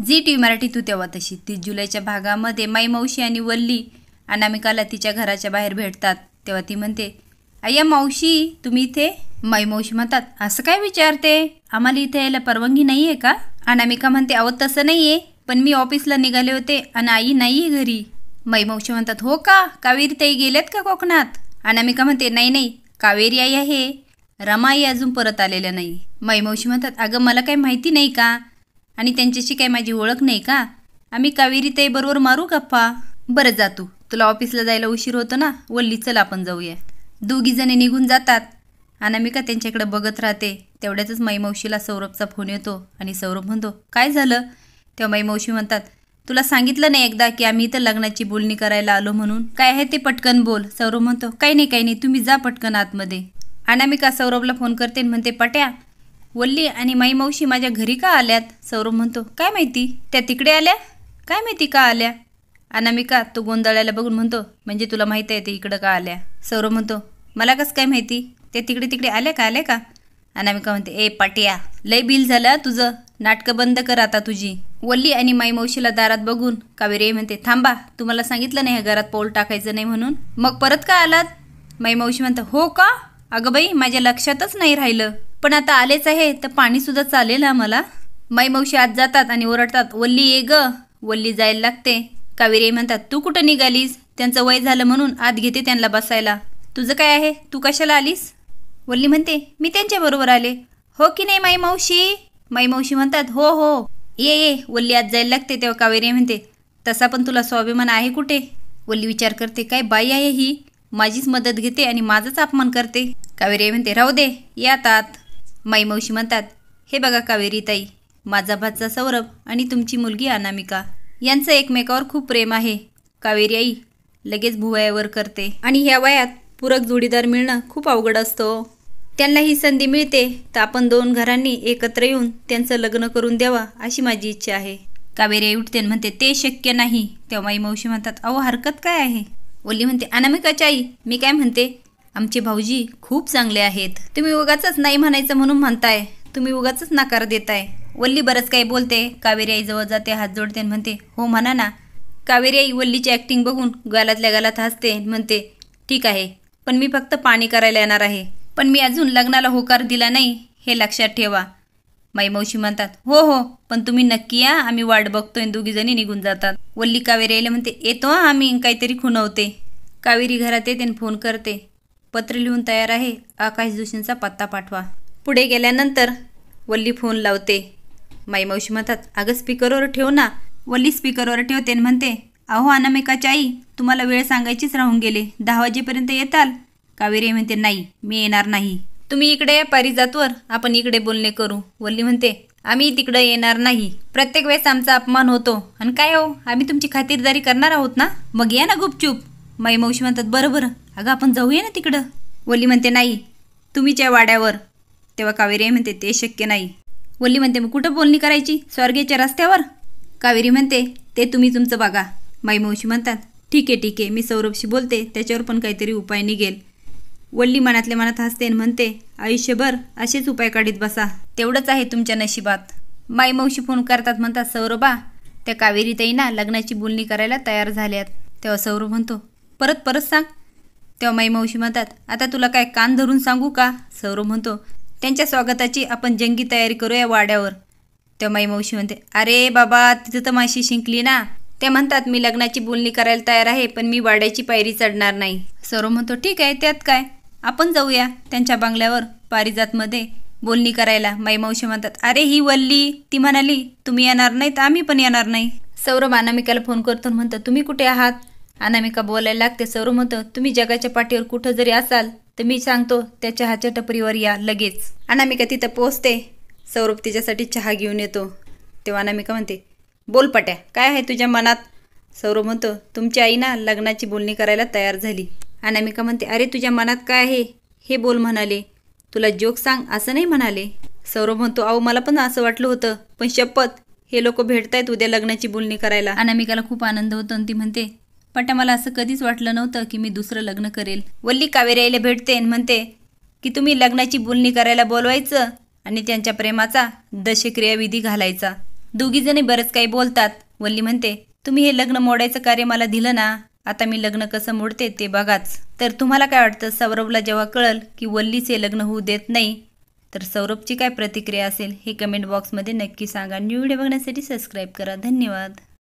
जी TV व्ही मराठी तू तेव्हा तशी तीस जुलैच्या भागामध्ये माईमावशी आणि वल्ली अनामिकाला तिच्या घराच्या बाहेर भेटतात तेव्हा ती म्हणते अय्या मावशी तुम्ही इथे मावशी म्हणतात असं काय विचारते आम्हाला इथे यायला परवानगी नाही आहे का अनामिका म्हणते अहो तसं नाही आहे पण मी ऑफिसला निघाले होते आणि आई नाही आहे घरी मावशी म्हणतात हो का कावेरी ताई गेल्यात का कोकणात अनामिका म्हणते नाही नाही कावेरी आई आहे रमाई अजून परत आलेल्या नाही मावशी म्हणतात अगं मला काही माहिती नाही का आणि त्यांच्याशी काय माझी ओळख नाही का आम्ही कावेरी बरोबर मारू गप्पा बरं जा तू तुला ऑफिसला जायला उशीर होतो ना वल्ली चल आपण जाऊया दोघी दोघीजणे निघून जातात अनामिका त्यांच्याकडे बघत राहते तेवढ्यातच माईमावशीला सौरभचा फोन येतो आणि सौरभ म्हणतो काय झालं तेव्हा माईमावशी म्हणतात तुला सांगितलं नाही एकदा की आम्ही इथं लग्नाची बोलणी करायला आलो म्हणून काय आहे ते पटकन बोल सौरभ म्हणतो काही नाही काही नाही तुम्ही जा पटकन आतमध्ये अनामिका सौरभला फोन करते म्हणते पट्या वल्ली आणि माई मावशी माझ्या घरी का आल्यात सौरभ म्हणतो काय माहिती त्या तिकडे आल्या काय माहिती का आल्या अनामिका तू गोंधळायला बघून म्हणतो म्हणजे तुला माहीत आहे ते इकडं का आल्या सौरभ म्हणतो मला कसं काय माहिती ते तिकडे तिकडे आल्या का आल्या का अनामिका म्हणते ए पाटिया लय बिल झालं तुझं नाटकं बंद कर आता तुझी वल्ली आणि माई मावशीला दारात बघून कावेरी म्हणते थांबा तुम्हाला सांगितलं नाही घरात पोल टाकायचं नाही म्हणून मग परत का आलात माई मावशी म्हणतात हो का अगं बाई माझ्या लक्षातच नाही राहिलं पण आता आलेच आहे तर पाणीसुद्धा चालेल आम्हाला मावशी आत जातात आणि ओरडतात वल्ली ये ग वल्ली जायला लागते कावेरी म्हणतात तू कुठं निघालीस त्यांचं वय झालं म्हणून आत घेते त्यांना बसायला तुझं काय आहे तू कशाला आलीस वल्ली म्हणते मी त्यांच्याबरोबर आले हो की नाही माई मावशी माई मावशी म्हणतात हो हो ये ये वल्ली आत जायला लागते तेव्हा कावेरी म्हणते तसा पण तुला स्वाभिमान आहे कुठे वल्ली विचार करते काय बाई आहे ही माझीच मदत घेते आणि माझाच अपमान करते कावेरी म्हणते राहू दे या तात माईमावशी म्हणतात हे बघा कावेरी ताई माझा भाचा सौरभ आणि तुमची मुलगी अनामिका यांचं एकमेकावर खूप प्रेम आहे कावेरी आई लगेच भुवयावर करते आणि ह्या वयात पूरक जोडीदार मिळणं खूप अवघड असतो हो. त्यांना ही संधी मिळते तर आपण दोन घरांनी एकत्र येऊन त्यांचं लग्न करून द्यावं अशी माझी इच्छा आहे कावेरी आई उठते म्हणते ते शक्य नाही तेव्हा माई मावशी म्हणतात अहो हरकत काय आहे ओली म्हणते अनामिकाच्या आई मी काय म्हणते आमचे भाऊजी खूप चांगले आहेत तुम्ही उगाच नाही म्हणायचं म्हणून म्हणताय तुम्ही उगाचच नकार देताय वल्ली बरंच काही बोलते कावेरी जवळ जाते हात जोडते आणि म्हणते हो म्हणा ना कावेरी आई वल्लीची ॲक्टिंग बघून गालातल्या गालात हसते म्हणते ठीक आहे पण मी फक्त पाणी करायला येणार आहे पण मी अजून लग्नाला होकार दिला नाही हे लक्षात ठेवा माई मावशी म्हणतात हो हो पण तुम्ही नक्की या आम्ही वाट बघतोय दोघीजणी निघून जातात वल्ली कावेरी आईला म्हणते येतो आम्ही काहीतरी खुणवते कावेरी घरात येते फोन करते पत्र लिहून तयार आहे आकाश जोशींचा पत्ता पाठवा पुढे गेल्यानंतर वल्ली फोन लावते माई मावशी म्हणतात अगं स्पीकरवर ठेव ना वल्ली स्पीकरवर ठेवते म्हणते अहो अनामिकाची आई तुम्हाला वेळ सांगायचीच राहून गेले दहा वाजेपर्यंत येताल कावेरी म्हणते नाही मी येणार नाही तुम्ही इकडे या पारिजातवर आपण इकडे बोलणे करू वल्ली म्हणते आम्ही तिकडे येणार नाही प्रत्येक वेळेस आमचा अपमान होतो आणि काय हो आम्ही तुमची खातिरदारी करणार आहोत ना मग या ना गुपचूप माई मावशी म्हणतात बरं बरं अगं आपण जाऊया ना तिकडं वल्ली म्हणते नाही तुम्हीच वाड्यावर तेव्हा कावेरी म्हणते ते शक्य नाही वल्ली म्हणते मग कुठं बोलणी करायची स्वर्गेच्या रस्त्यावर कावेरी म्हणते ते तुम्ही तुमचं बघा मावशी म्हणतात ठीक आहे ठीक आहे मी सौरभशी बोलते त्याच्यावर पण काहीतरी उपाय निघेल वल्ली मनातल्या मनात हसते म्हणते आयुष्यभर असेच उपाय काढीत बसा तेवढंच आहे तुमच्या नशिबात मावशी फोन करतात म्हणतात सौरभा त्या कावेरी ताईना लग्नाची बोलणी करायला तयार झाल्यात तेव्हा सौरभ म्हणतो परत परत सांग तेव्हा माई मावशी म्हणतात आता तुला काय कान धरून सांगू का सौरव म्हणतो त्यांच्या स्वागताची आपण जंगी तयारी करूया वाड्यावर तेव्हा माई मावशी म्हणते अरे बाबा तिथं तर माशी शिंकली ना त्या म्हणतात मी लग्नाची बोलणी करायला तयार आहे पण मी वाड्याची पायरी चढणार नाही सौरभ म्हणतो ठीक आहे त्यात काय आपण जाऊया त्यांच्या बांगल्यावर पारिजातमध्ये बोलणी करायला मावशी म्हणतात अरे ही वल्ली ती म्हणाली तुम्ही येणार नाही तर आम्ही पण येणार नाही सौरभ अनामिकाला फोन करतो म्हणतात तुम्ही कुठे आहात अनामिका बोलायला लागते सौरभ म्हणतो तुम्ही जगाच्या पाठीवर कुठं जरी असाल तर मी सांगतो त्या चहाच्या टपरीवर या लगेच अनामिका तिथं पोचते सौरभ तिच्यासाठी चहा घेऊन येतो तेव्हा अनामिका म्हणते बोल पट्या काय आहे तुझ्या मनात सौरभ म्हणतो तुमची आई ना लग्नाची बोलणी करायला तयार झाली अनामिका म्हणते अरे तुझ्या मनात काय आहे हे बोल म्हणाले तुला जोक सांग असं नाही म्हणाले सौरभ म्हणतो अहो मला पण असं वाटलं होतं पण शपथ हे लोक भेटतायत उद्या लग्नाची बोलणी करायला अनामिकाला खूप आनंद होतो आणि ती म्हणते पण मला असं कधीच वाटलं नव्हतं की मी दुसरं लग्न करेल वल्ली कावेरीला भेटते म्हणते की तुम्ही लग्नाची बोलणी करायला बोलवायचं आणि त्यांच्या प्रेमाचा दशक्रियाविधी घालायचा दोघीजणी बरंच काही बोलतात वल्ली म्हणते तुम्ही हे लग्न मोडायचं कार्य मला दिलं ना आता मी लग्न कसं मोडते ते बघाच तर तुम्हाला काय वाटतं सौरभला जेव्हा कळल की वल्लीचे लग्न होऊ देत नाही तर सौरभची काय प्रतिक्रिया असेल हे कमेंट बॉक्समध्ये नक्की सांगा न्यू व्हिडिओ बघण्यासाठी सबस्क्राईब करा धन्यवाद